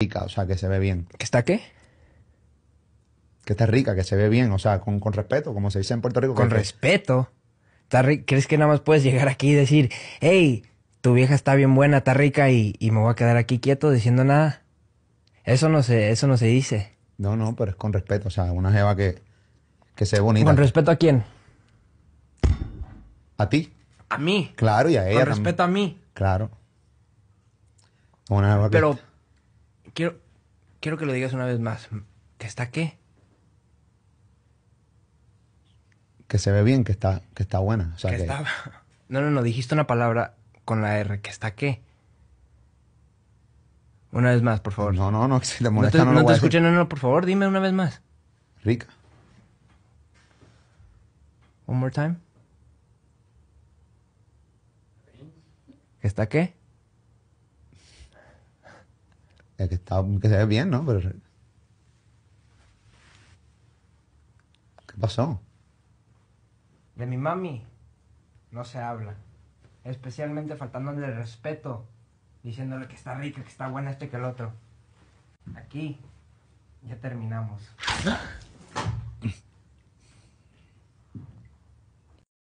rica, o sea, que se ve bien. ¿Que está qué? Que está rica, que se ve bien, o sea, con, con respeto, como se dice en Puerto Rico. Con respeto. ¿Crees que nada más puedes llegar aquí y decir, hey, tu vieja está bien buena, está rica y, me voy a quedar aquí quieto diciendo nada? Eso no se, eso no se dice. No, no, pero es con respeto, o sea, una jeva que, se ve bonita. ¿Con respeto a quién? ¿A ti? A mí. Claro, y a ella. Con respeto a mí. Claro. Una jeva Pero Quiero, quiero que lo digas una vez más. ¿Que está qué? Que se ve bien, que está, que está buena. que, Está... No, no, no, dijiste una palabra con la R, que está qué. Una vez más, por favor. No, no, no, si molesta no, no, no te escuché, no, no, por favor, dime una vez más. Rica. One more time. ¿Está qué? que, está, que se ve bien, ¿no? Pero... ¿Qué pasó? De mi mami no se habla. Especialmente faltándole el respeto, diciéndole que está rica, que está buena este que el otro. Aquí ya terminamos.